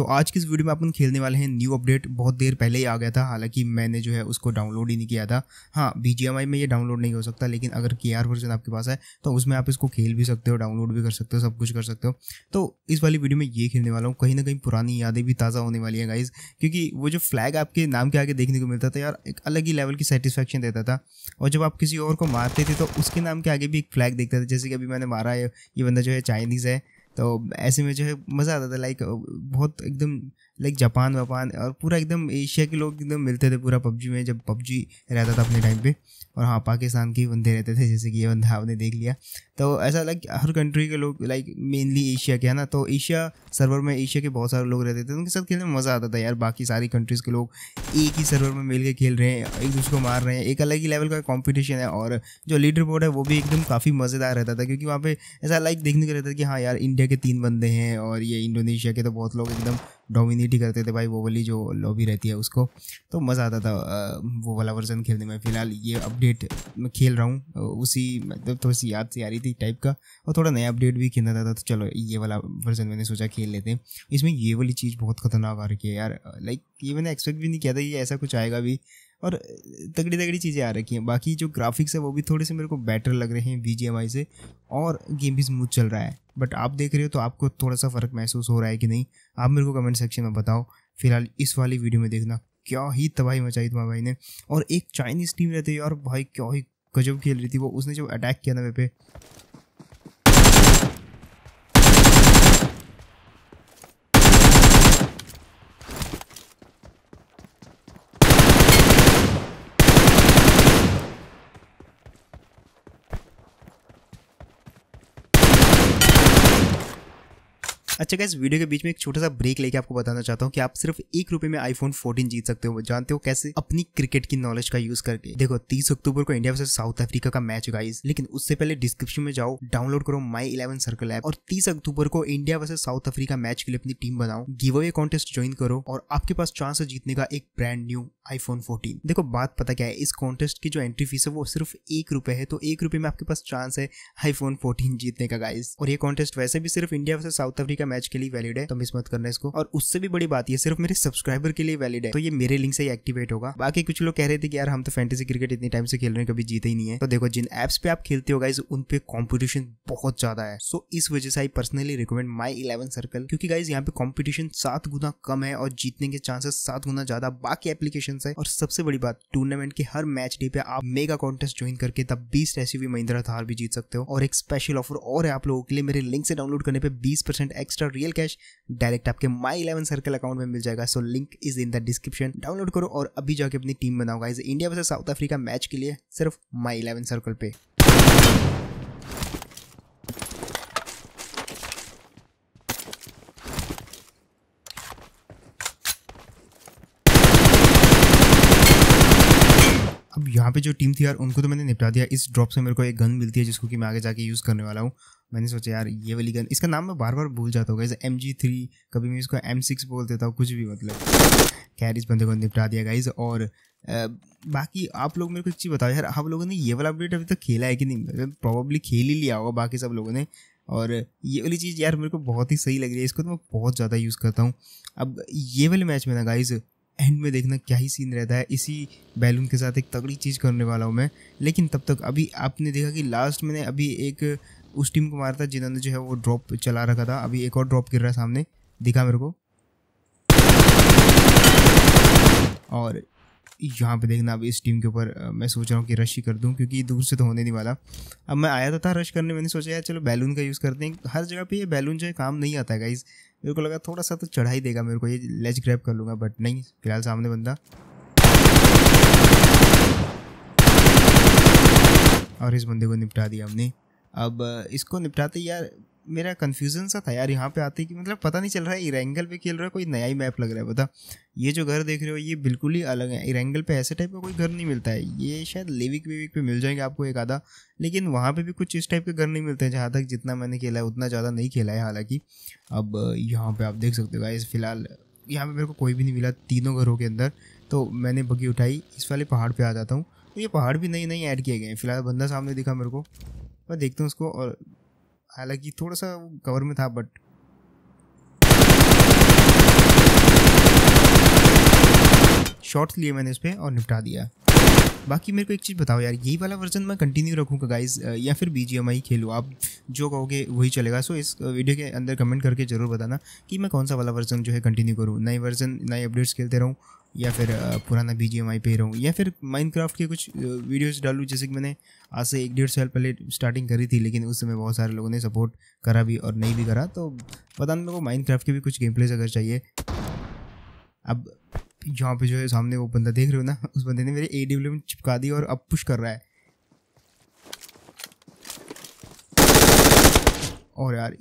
तो आज की इस वीडियो में अपन खेलने वाले हैं न्यू अपडेट बहुत देर पहले ही आ गया था हालांकि मैंने जो है उसको डाउनलोड ही नहीं किया था हाँ बी में ये डाउनलोड नहीं हो सकता लेकिन अगर के वर्जन आपके पास है तो उसमें आप इसको खेल भी सकते हो डाउनलोड भी कर सकते हो सब कुछ कर सकते हो तो इस वाली वीडियो में ये खेलने वाला हूँ कहीं ना कहीं पुरानी यादें भी ताज़ा होने वाली हैं गाइज क्योंकि वो जो फ्लैग आपके नाम के आगे देखने को मिलता था यार एक अलग ही लेवल की सेटिस्फेक्शन देता था और जब आप किसी और को मारते थे तो उसके नाम के आगे भी एक फ्लैग देखता था जैसे कि अभी मैंने मारा है ये बंदा जो है चाइनीज़ है तो ऐसे में जो है मज़ा आता था लाइक बहुत एकदम लाइक जापान वापान और पूरा एकदम एशिया के लोग एकदम मिलते थे पूरा पबजी में जब पबजी रहता था अपने टाइम पे और हाँ पाकिस्तान के बंदे रहते थे जैसे कि ये बंदा आपने देख लिया तो ऐसा लाइक हर कंट्री के लोग लाइक मेनली एशिया के है ना तो एशिया सर्वर में एशिया के बहुत सारे लोग रहते थे उनके साथ खेलने में मज़ा आता था यार बाकी सारी कंट्रीज़ के लोग एक ही सर्वर में मिल के खेल रहे हैं एक दूसरे को मार रहे हैं एक अलग ही लेवल का कॉम्पिटिशन है और जो लीडर बोर्ड है वो भी एकदम काफ़ी मज़ेदार रहता था क्योंकि वहाँ पर ऐसा लाइक देखने को रहता था कि हाँ यार इंडिया के तीन बंदे हैं और ये इंडोनेशिया के तो बहुत लोग एकदम डोमिनेट ही करते थे भाई वो वाली जो लॉबी रहती है उसको तो मज़ा आता था वो वाला वर्जन खेलने में फ़िलहाल ये अपडेट मैं खेल रहा हूँ उसी मतलब थोड़ी सी याद से आ रही थी टाइप का और थोड़ा नया अपडेट भी खेलना था, था तो चलो ये वाला वर्जन मैंने सोचा खेल लेते हैं इसमें ये वाली चीज़ बहुत खतरनाक आ रखी है यार लाइक ये मैंने एक्सपेक्ट भी नहीं किया था कि ऐसा कुछ आएगा भी और तगड़ी तगड़ी चीज़ें आ रखी हैं बाकी जो ग्राफिक्स है वो भी थोड़े से मेरे को बेटर लग रहे हैं वी से और गेम भी स्मूथ चल रहा है बट आप देख रहे हो तो आपको थोड़ा सा फ़र्क महसूस हो रहा है कि नहीं आप मेरे को कमेंट सेक्शन में बताओ फिलहाल इस वाली वीडियो में देखना क्या ही तबाही मचाई तुम्हारे भाई ने और एक चाइनीज़ टीम रहती है यार भाई क्या ही गजब खेल रही थी वो उसने जब अटैक किया ना मेरे पे अच्छा इस वीडियो के बीच में एक छोटा सा ब्रेक लेके आपको बताना चाहता हूँ कि आप सिर्फ एक रुपए में आईफोन फोर्टीन जीत सकते हो जानते हो कैसे अपनी क्रिकेट की नॉलेज का यूज करके देखो तीस अक्टूबर को इंडिया वर्सेज साउथ अफ्रीका का मैच गाइस लेकिन उससे पहले डिस्क्रिप्शन में जाओ डाउनलोड करो माई इलेवन सर्कल ऐप और तीस अक्टूबर को India versus South Africa match के लिए अपनी टीम बनाओ गिव अवे कॉन्टेस्ट ज्वाइन करो और आपके पास चांस है जीतने का एक ब्रांड न्यू आईफोन फोर्टीन देखो बात पता क्या है इस कॉन्टेस्ट की जो एंट्री फीस है वो सिर्फ एक रुपए है तो एक रुपए में आपके पास चांस है आईफोन फोर्टीन जीतने का गाइस और ये कॉन्टेस्ट वैसे भी सिर्फ India versus South Africa match के लिए वैलिड है तो मिस मत करना इसको और उससे भी बड़ी बात है सिर्फ मेरे सब्सक्राइबर के लिए वैलिड है तो ये मेरे लिंक से ही एक्टिवेट होगा बाकी कुछ लोग कह रहे थे कि यार हम तो फैंटेसी क्रिकेट इतनी टाइम से खेल रहे हैं कभी जीते ही नहीं है तो देखो जिन एप्स पे आप खेलते हो गाइज उन पे कॉम्पिटिशन बहुत ज्यादा है सो इस वजह से I personally recommend My Eleven Circle क्योंकि गाइज यहाँ पे कॉम्पिटिशन सात गुना कम है और जीतने के चांसेस सात गुना ज्यादा बाकी एप्लीकेशन है और सबसे बड़ी बात टूर्नामेंट के हर मैच डे पे आप मेगा कॉन्टेस्ट ज्वाइन करके तब बीस रेसिवी महिंद्रा थार भी जीत सकते हो और एक स्पेशल ऑफर और है आप लोगों के लिए मेरे लिंक से डाउनलोड करने पे बीस percent extra extra real cash direct आपके माई इलेवन सर्कल अकाउंट में मिल जाएगा so link is in the description download करो और अभी जाके अपनी टीम बनाओ guys India versus South Africa match के लिए सिर्फ माई इलेवन सर्कल पे यहाँ पे जो टीम थी यार उनको तो मैंने निपटा दिया इस ड्रॉप से मेरे को एक गन मिलती है जिसको कि मैं आगे जाके यूज़ करने वाला हूँ मैंने सोचा यार ये वाली गन इसका नाम मैं बार बार भूल जाता हूँ एम जी थ्री कभी मैं इसको एम सिक्स बोल देता हूँ कुछ भी मतलब खैर इस बंदे को निपटा दिया गाइज और आ, बाकी आप लोग मेरे को एक चीज़ बताओ यार आप लोगों ने ये वाला अपडेट अभी तक तो खेला है कि नहीं प्रॉब्ली तो खेल ही लिया होगा बाकी सब लोगों ने और ये वाली चीज़ यार मेरे को बहुत ही सही लग रही है इसको तो मैं बहुत ज़्यादा यूज़ करता हूँ अब ये वाले मैच में ना गाइज एंड में देखना क्या ही सीन रहता है इसी बैलून के साथ एक तगड़ी चीज़ करने वाला हूँ मैं लेकिन तब तक अभी आपने देखा कि लास्ट मैंने अभी एक उस टीम को मारा था जिन्होंने जो है वो ड्रॉप चला रखा था अभी एक और ड्रॉप गिर रहा है सामने दिखा मेरे को और यहाँ पे देखना अब इस टीम के ऊपर मैं सोच रहा हूँ कि रश ही कर दूँ क्योंकि दूर से तो होने नहीं वाला अब मैं आया तो था रश करने मैंने सोचा यार चलो बैलून का यूज़ करते हैं हर जगह पे ये बैलून जो है काम नहीं आता है गाइज़ मेरे को लगा थोड़ा सा तो चढ़ा ही देगा मेरे को ये लेज ग्रैप कर लूँगा बट नहीं फिलहाल सामने बंदा और इस बंदे को निपटा दिया हमने अब इसको निपटाते यार मेरा कन्फ्यूजन सा था यार यहाँ पे आते कि मतलब पता नहीं चल रहा है इरेंगल पे खेल रहा है कोई नया ही मैप लग रहा है पता ये जो घर देख रहे हो ये बिल्कुल ही अलग है इरेंगल पे ऐसे टाइप का कोई घर नहीं मिलता है ये शायद लेविक वेविक पे मिल जाएंगे आपको एक आधा लेकिन वहाँ पे भी कुछ इस टाइप के घर नहीं मिलते हैं जहाँ तक जितना मैंने खेला है उतना ज़्यादा नहीं खेला है हालाँकि अब यहाँ पर आप देख सकते हो इस फिलहाल यहाँ पर मेरे को कोई भी नहीं मिला तीनों घरों के अंदर तो मैंने बगी उठाई इस वाले पहाड़ पर आ जाता हूँ तो ये पहाड़ भी नई नई ऐड किए गए हैं फिलहाल बंदा सामने दिखा मेरे को मैं देखता हूँ उसको और हालांकि थोड़ा सा कवर में था बट शॉर्ट्स लिए मैंने इस पर और निपटा दिया बाकी मेरे को एक चीज़ बताओ यार यही वाला वर्जन मैं कंटिन्यू रखूँगा गाइज या फिर बी जी खेलूँ आप जो कहोगे वही चलेगा सो इस वीडियो के अंदर कमेंट करके ज़रूर बताना कि मैं कौन सा वाला वर्जन जो है कंटिन्यू करूँ नए वर्जन नए अपडेट्स खेलते रहूँ या फिर पुराना बी जी एम आई पे रहूँ या फिर माइनक्राफ्ट के कुछ वीडियोस डालूँ जैसे कि मैंने आज से एक डेढ़ साल पहले स्टार्टिंग करी थी लेकिन उस समय बहुत सारे लोगों ने सपोर्ट करा भी और नहीं भी करा तो पता नहीं मेरे को माइनक्राफ्ट के भी कुछ गेम प्लेस अगर चाहिए अब यहाँ पे जो है सामने वो बंदा देख रहे हो ना उस बंदे ने मेरे ए डब्ल्यू में चिपका दी और अब पुश कर रहा है और यार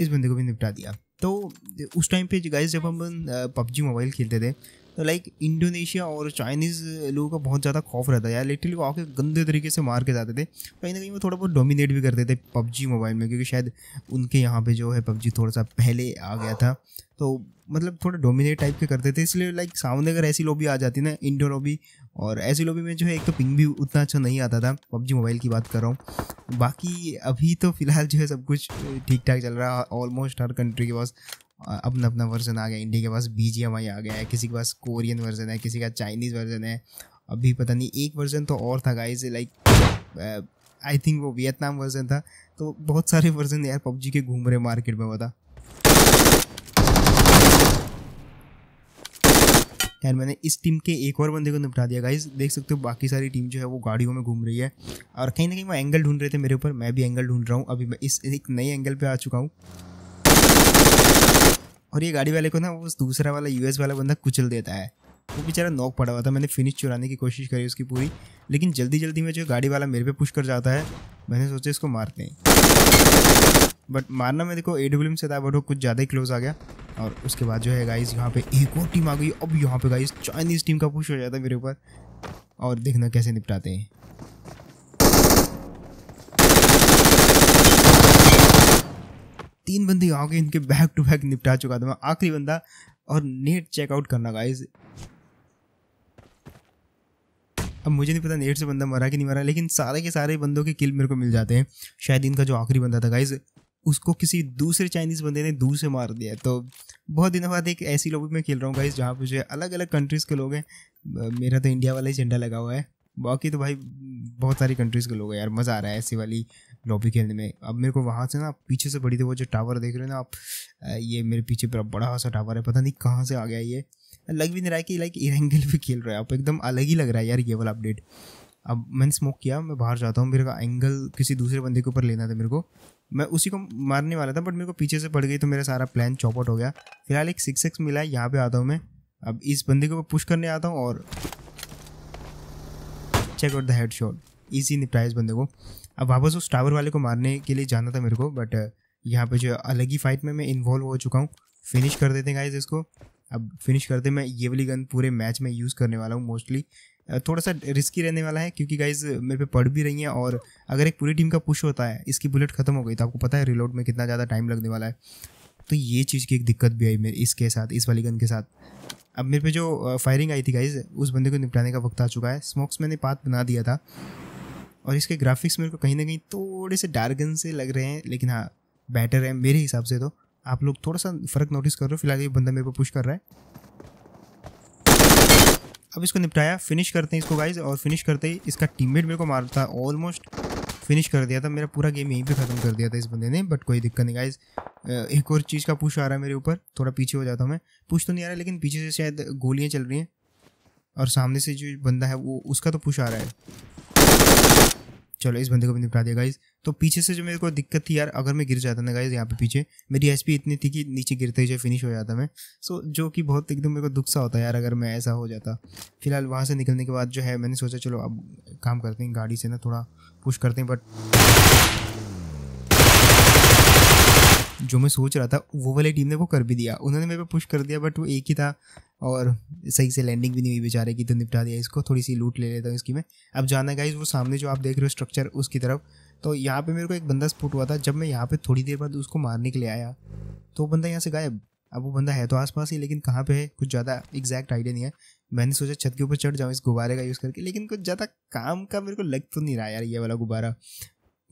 इस बंदे को भी निपटा दिया तो उस टाइम पे गाइस जब हम पबजी मोबाइल खेलते थे तो लाइक इंडोनेशिया और चाइनीज़ लोगों का बहुत ज़्यादा खौफ रहता है यार लिटरली वो आके गंदे तरीके से मार के जाते थे कहीं ना कहीं वो थोड़ा बहुत डोमिनेट भी करते थे पबजी मोबाइल में क्योंकि शायद उनके यहाँ पे जो है पबजी थोड़ा सा पहले आ गया था तो मतलब थोड़ा डोमिनेट टाइप के करते थे इसलिए लाइक सामने अगर ऐसी लोबी आ जाती ना इंडो लोबी और ऐसी लोबी में जो है एक तो पिंग भी उतना अच्छा नहीं आता था पबजी मोबाइल की बात कर रहा हूँ बाकी अभी तो फ़िलहाल जो है सब कुछ ठीक ठाक चल रहा है ऑलमोस्ट हर कंट्री के पास अपना अपना वर्जन आ गया इंडिया के पास बी जी आ गया है किसी के पास कोरियन वर्जन है किसी का चाइनीज़ वर्जन है अभी पता नहीं एक वर्जन तो और था गाइज लाइक आई थिंक वो वियतनाम वर्जन था तो बहुत सारे वर्जन यार पबजी के घूम रहे मार्केट में बता यार मैंने इस टीम के एक और बंदे को निपटा दिया गाइज देख सकते हो बाकी सारी टीम जो है वो गाड़ियों में घूम रही है और कहीं ना कहीं वो एंगल ढूंढ रहे थे मेरे ऊपर मैं भी एंगल ढूंढ रहा हूँ अभी मैं इस एक नए एंगल पे आ चुका हूँ और ये गाड़ी वाले को ना वो दूसरा वाला यूएस वाला बंदा कुचल देता है वो बेचारा नॉक पड़ा हुआ था मैंने फिनिश चुराने की कोशिश करी उसकी पूरी लेकिन जल्दी जल्दी में जो गाड़ी वाला मेरे पे पुश कर जाता है मैंने सोचा इसको मारते हैं बट मारना मैं देखो ए डब्ल्यू से था बट वो कुछ ज़्यादा ही क्लोज आ गया और उसके बाद जो है गाइस यहाँ पे एक और टीम आ गई अब यहाँ पे गाइस चाइनीज़ टीम का पुश हो जाता है मेरे ऊपर और देखना कैसे निपटाते हैं तीन बंदे आगे इनके बैक टू बैक निपटा चुका था मैं आखिरी बंदा और नेट चेकआउट करना गाइज अब मुझे नहीं पता नेट से बंदा मरा कि नहीं मरा लेकिन सारे के सारे बंदों के किल मेरे को मिल जाते हैं शायद इनका जो आखिरी बंदा था गाइज उसको किसी दूसरे चाइनीज़ बंदे ने दूर से मार दिया तो बहुत दिनों बाद एक ऐसी लॉबी में खेल रहा हूँ गाइज जहाँ मुझे अलग अलग कंट्रीज़ के लोग हैं मेरा तो इंडिया वाला ही झंडा लगा हुआ है बाकी तो भाई बहुत सारी कंट्रीज़ के लोग हैं यार मज़ा आ रहा है ऐसी वाली लॉबी खेलने में अब मेरे को वहाँ से ना पीछे से बड़ी थी वो जो टावर देख रहे हो ना आप ये मेरे पीछे पर बड़ा सा टावर है पता नहीं कहाँ से आ गया ये लग भी नहीं रहा है कि लाइक इरेंगल भी खेल रहा है आप एकदम अलग ही लग रहा है यार ये वाला अपडेट अब मैंने स्मोक किया मैं बाहर जाता हूँ मेरे का एंगल किसी दूसरे बंदे के ऊपर लेना था मेरे को मैं उसी को मारने वाला था बट मेरे को पीछे से पड़ गई तो मेरा सारा प्लान चौपट हो गया फिलहाल एक सिक्स एक्स मिला है यहाँ पे आता हूँ मैं अब इस बंदे को पुश करने आता हूँ और check out the head shot easy निपटाया इस बंदे को अब वापस उस टावर वाले को मारने के लिए जाना था मेरे को बट uh, यहाँ पे जो अलग ही फाइट में मैं इन्वॉल्व हो चुका हूँ फिनिश कर देते हैं गाइज इसको अब फिनिश करते मैं ये वाली गन पूरे मैच में यूज़ करने वाला हूँ मोस्टली थोड़ा सा रिस्की रहने वाला है क्योंकि गाइज मेरे पे पड़ भी रही हैं और अगर एक पूरी टीम का पुश होता है इसकी बुलेट खत्म हो गई तो आपको पता है रिलोड में कितना ज़्यादा टाइम लगने वाला है तो ये चीज़ की एक दिक्कत भी आई मेरे इसके साथ इस वाली गन के साथ अब मेरे पे जो फायरिंग आई थी गाइज उस बंदे को निपटाने का वक्त आ चुका है स्मोक्स मैंने पात बना दिया था और इसके ग्राफिक्स मेरे को कहीं ना कहीं थोड़े से डार्गन से लग रहे हैं लेकिन हाँ बेटर है मेरे हिसाब से तो आप लोग थोड़ा सा फ़र्क नोटिस कर रहे हो फिलहाल ये बंदा मेरे को पुश कर रहा है अब इसको निपटाया फिनिश करते हैं इसको गाइज और फिनिश करते ही इसका टीममेट मेरे को मारता ऑलमोस्ट फिनिश कर दिया था मेरा पूरा गेम यहीं पे ख़त्म कर दिया था इस बंदे ने बट कोई दिक्कत नहीं गाइज एक और चीज़ का पुश आ रहा है मेरे ऊपर थोड़ा पीछे हो जाता हूँ मैं पुश तो नहीं आ रहा लेकिन पीछे से शायद गोलियाँ चल रही हैं और सामने से जो बंदा है वो उसका तो पुश आ रहा है चलो इस बंदे को भी निपटा दिया गाइज तो पीछे से जो मेरे को दिक्कत थी यार अगर मैं गिर जाता ना गाइज यहाँ पे पीछे मेरी पी इतनी थी कि नीचे गिरते ही जो फिनिश हो जाता मैं सो so, जो कि बहुत एकदम मेरे को दुख सा होता यार अगर मैं ऐसा हो जाता फिलहाल वहाँ से निकलने के बाद जो है मैंने सोचा चलो अब काम करते हैं गाड़ी से ना थोड़ा पुश करते हैं बट जो मैं सोच रहा था वो वाली टीम ने वो कर भी दिया उन्होंने मेरे पे पुश कर दिया बट वो एक ही था और सही से लैंडिंग भी नहीं हुई बेचारे की तो निपटा दिया इसको थोड़ी सी लूट ले लेता हूँ इसकी मैं अब जाना गाइज वो सामने जो आप देख रहे हो स्ट्रक्चर उसकी तरफ तो यहाँ पे मेरे को एक बंदा स्पुट हुआ था जब मैं यहाँ पे थोड़ी देर बाद उसको मारने के लिए आया तो वो बंदा यहाँ से गायब अब वो बंदा है तो आसपास ही लेकिन कहाँ पे है कुछ ज़्यादा एग्जैक्ट आइडिया नहीं है मैंने सोचा छत के ऊपर चढ़ जाऊँ इस गुब्बारे का यूज़ करके लेकिन कुछ ज़्यादा काम का मेरे को लग तो नहीं रहा यार ये वाला गुब्बारा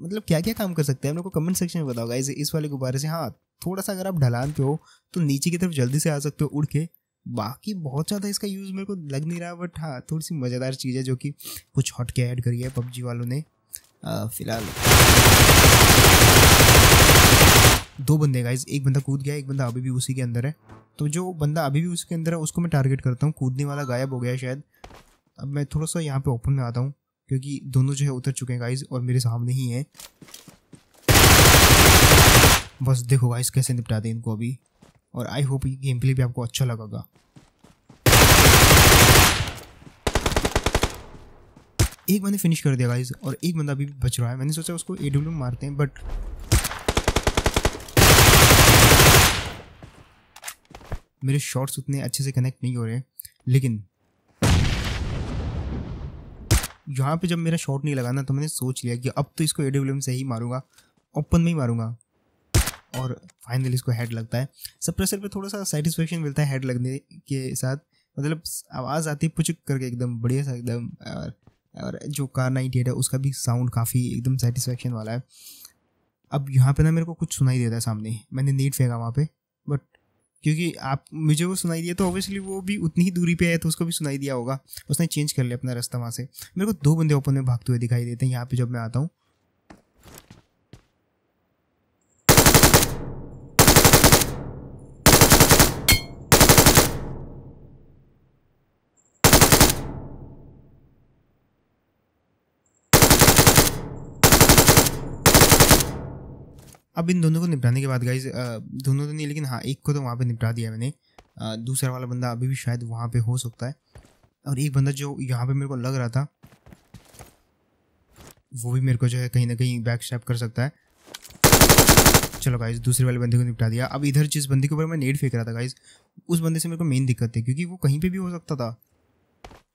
मतलब क्या क्या काम कर सकते हैं हम लोग को कमेंट सेक्शन में बताओ गाइज इस वाले गुब्बारे से हाँ थोड़ा सा अगर आप ढलान पे हो तो नीचे की तरफ जल्दी से आ सकते हो उड़ के बाकी बहुत ज़्यादा इसका यूज़ मेरे को लग नहीं रहा बट हाँ थोड़ी सी मज़ेदार चीज़ है जो कि कुछ हॉट के ऐड करी है पबजी वालों ने फिलहाल दो बंदे गाइज एक बंदा कूद गया एक बंदा अभी भी उसी के अंदर है तो जो बंदा अभी भी उसी के अंदर है उसको मैं टारगेट करता हूँ कूदने वाला गायब हो गया शायद अब मैं थोड़ा सा यहाँ पे ओपन में आता हूँ क्योंकि दोनों जो है उतर चुके हैं गाइज और मेरे सामने ही हैं बस देखो गाइज कैसे निपटाते हैं इनको अभी और आई होप ये गेम प्ले भी आपको अच्छा लगेगा एक बंदे फिनिश कर दिया गाइज और एक बंदा अभी बच रहा है मैंने सोचा उसको ए डब्ल्यू मारते हैं बट मेरे शॉट्स उतने अच्छे से कनेक्ट नहीं हो रहे लेकिन यहाँ पे जब मेरा शॉट नहीं लगा ना तो मैंने सोच लिया कि अब तो इसको ए डब्ल्यू से ही मारूंगा ओपन में ही मारूंगा और फाइनली इसको हेड लगता है सप्रेसर पे थोड़ा सा सेटिस्फेक्शन मिलता है हेड लगने के साथ मतलब आवाज़ आती है पुचक करके एकदम बढ़िया सा एकदम और, और जो कार नाइन एट है उसका भी साउंड काफ़ी एकदम सेटिस्फेक्शन वाला है अब यहाँ पे ना मेरे को कुछ सुनाई देता है सामने मैंने नेट फेंका वहाँ पे बट क्योंकि आप मुझे वो सुनाई दिया तो ऑब्वियसली वो भी उतनी ही दूरी पे है तो उसको भी सुनाई दिया होगा उसने चेंज कर लिया अपना रास्ता वहाँ से मेरे को दो बंदे ओपन में भागते हुए दिखाई देते हैं यहाँ पे जब मैं आता हूँ अब इन दोनों को निपटाने के बाद गाइज दोनों तो नहीं लेकिन हाँ एक को तो वहाँ पे निपटा दिया मैंने दूसरा वाला बंदा अभी भी शायद वहाँ पे हो सकता है और एक बंदा जो यहाँ पे मेरे को लग रहा था वो भी मेरे को जो है कहीं ना कहीं बैक स्टैप कर सकता है चलो गाइज दूसरे वाले बंदे को निपटा दिया अब इधर जिस बंदे के ऊपर मैं नेट फेंक रहा था गाइज उस बंदे से मेरे को मेन दिक्कत थी क्योंकि वो कहीं पे भी हो सकता था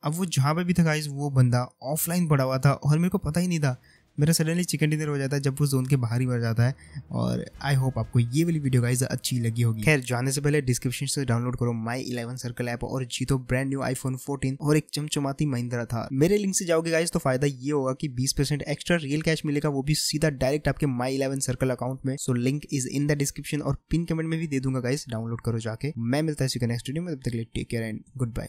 अब वो जहाँ पे भी था गाइज वो बंदा ऑफलाइन पड़ा हुआ था और मेरे को पता ही नहीं था मेरा सडनली चिकन डिनर हो जाता है जब वो जोन के बाहर ही मर जाता है और आई होप आपको ये वाली वीडियो गाइज अच्छी लगी होगी खैर जाने से पहले डिस्क्रिप्शन से डाउनलोड करो माई इलेवन सर्कल ऐप और जीतो ब्रांड न्यू आईफोन फोर्टीन और एक चमचमाती महिंद्रा था मेरे लिंक से जाओगे गाइज तो फायदा ये होगा कि बीस परसेंट एक्स्ट्रा रियल कैश मिलेगा वो भी सीधा डायरेक्ट आपके माई इलेवन सर्कल अकाउंट में so link is in the description और पिन कमेंट में भी दे दूंगा गाइज डाउनलोड करो जाके मैं मिलता है नेक्स्ट वीडियो में तब तक take care and good bye